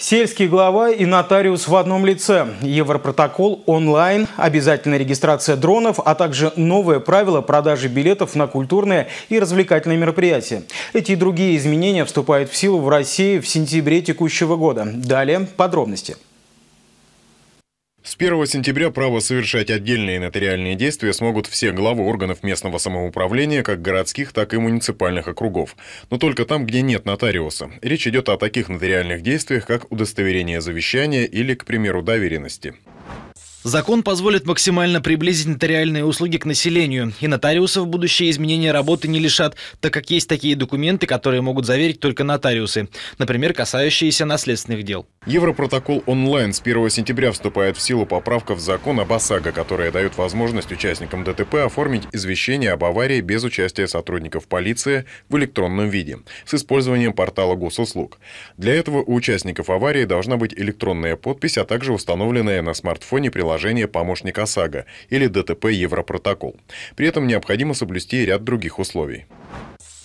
Сельский глава и нотариус в одном лице. Европротокол онлайн, обязательная регистрация дронов, а также новое правило продажи билетов на культурные и развлекательные мероприятия. Эти и другие изменения вступают в силу в России в сентябре текущего года. Далее подробности. С 1 сентября право совершать отдельные нотариальные действия смогут все главы органов местного самоуправления, как городских, так и муниципальных округов. Но только там, где нет нотариуса. Речь идет о таких нотариальных действиях, как удостоверение завещания или, к примеру, доверенности. Закон позволит максимально приблизить нотариальные услуги к населению, и нотариусов будущее изменения работы не лишат, так как есть такие документы, которые могут заверить только нотариусы, например, касающиеся наследственных дел. Европротокол онлайн с 1 сентября вступает в силу поправка в закон об ОСАГО, которая дает возможность участникам ДТП оформить извещение об аварии без участия сотрудников полиции в электронном виде с использованием портала госуслуг. Для этого у участников аварии должна быть электронная подпись, а также установленная на смартфоне приложение приложение «Помощник ОСАГО» или ДТП «Европротокол». При этом необходимо соблюсти ряд других условий.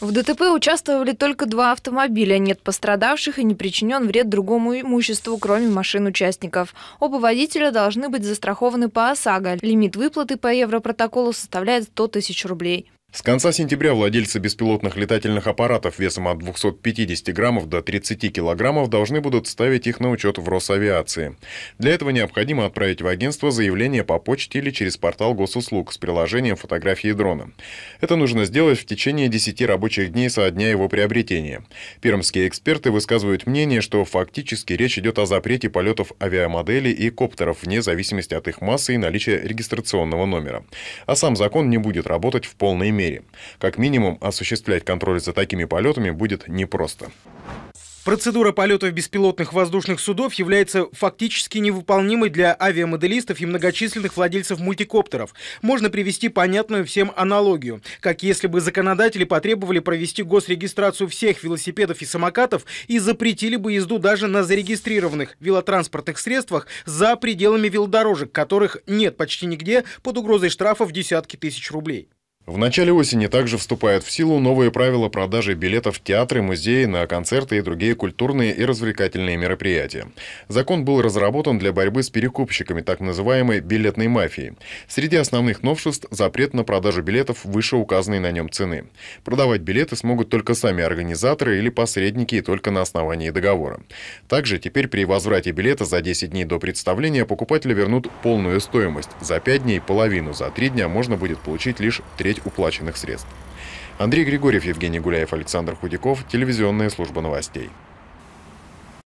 В ДТП участвовали только два автомобиля. Нет пострадавших и не причинен вред другому имуществу, кроме машин участников. Оба водителя должны быть застрахованы по ОСАГО. Лимит выплаты по европротоколу составляет 100 тысяч рублей. С конца сентября владельцы беспилотных летательных аппаратов весом от 250 граммов до 30 килограммов должны будут ставить их на учет в Росавиации. Для этого необходимо отправить в агентство заявление по почте или через портал госуслуг с приложением фотографии дрона. Это нужно сделать в течение 10 рабочих дней со дня его приобретения. Пермские эксперты высказывают мнение, что фактически речь идет о запрете полетов авиамоделей и коптеров вне зависимости от их массы и наличия регистрационного номера. А сам закон не будет работать в полной мере мере. Как минимум, осуществлять контроль за такими полетами будет непросто. Процедура полетов беспилотных воздушных судов является фактически невыполнимой для авиамоделистов и многочисленных владельцев мультикоптеров. Можно привести понятную всем аналогию, как если бы законодатели потребовали провести госрегистрацию всех велосипедов и самокатов и запретили бы езду даже на зарегистрированных велотранспортных средствах за пределами велодорожек, которых нет почти нигде под угрозой штрафов десятки тысяч рублей. В начале осени также вступают в силу новые правила продажи билетов в театры, музеи, на концерты и другие культурные и развлекательные мероприятия. Закон был разработан для борьбы с перекупщиками так называемой билетной мафии. Среди основных новшеств – запрет на продажу билетов выше указанной на нем цены. Продавать билеты смогут только сами организаторы или посредники и только на основании договора. Также теперь при возврате билета за 10 дней до представления покупателя вернут полную стоимость. За 5 дней – половину, за 3 дня можно будет получить лишь треть 9 уплаченных средств. Андрей Григорьев, Евгений Гуляев, Александр Худяков, телевизионная служба новостей.